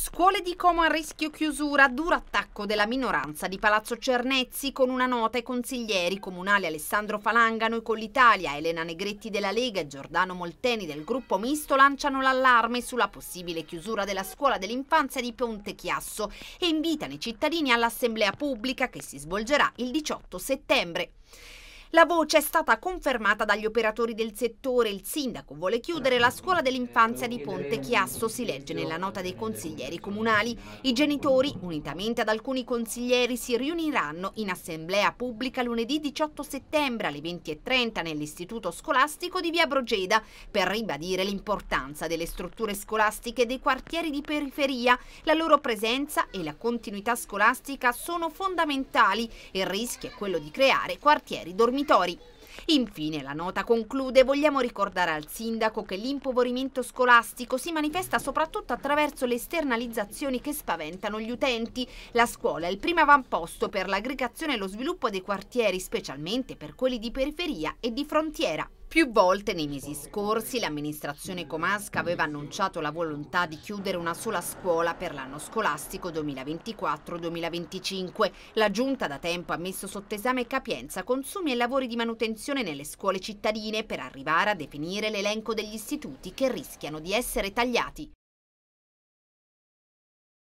Scuole di Como a rischio chiusura, duro attacco della minoranza di Palazzo Cernezzi con una nota ai consiglieri comunali Alessandro Falangano e con l'Italia, Elena Negretti della Lega e Giordano Molteni del gruppo misto lanciano l'allarme sulla possibile chiusura della scuola dell'infanzia di Pontechiasso e invitano i cittadini all'assemblea pubblica che si svolgerà il 18 settembre. La voce è stata confermata dagli operatori del settore. Il sindaco vuole chiudere la scuola dell'infanzia di Ponte Chiasso, si legge nella nota dei consiglieri comunali. I genitori, unitamente ad alcuni consiglieri, si riuniranno in assemblea pubblica lunedì 18 settembre alle 20.30 nell'istituto scolastico di Via Brogeda per ribadire l'importanza delle strutture scolastiche dei quartieri di periferia. La loro presenza e la continuità scolastica sono fondamentali. Il rischio è quello di creare quartieri dormitori dormitori. Infine la nota conclude, vogliamo ricordare al sindaco che l'impoverimento scolastico si manifesta soprattutto attraverso le esternalizzazioni che spaventano gli utenti. La scuola è il primo avamposto per l'aggregazione e lo sviluppo dei quartieri, specialmente per quelli di periferia e di frontiera. Più volte nei mesi scorsi l'amministrazione comasca aveva annunciato la volontà di chiudere una sola scuola per l'anno scolastico 2024-2025. La giunta da tempo ha messo sotto esame capienza, consumi e lavori di manutenzione nelle scuole cittadine per arrivare a definire l'elenco degli istituti che rischiano di essere tagliati.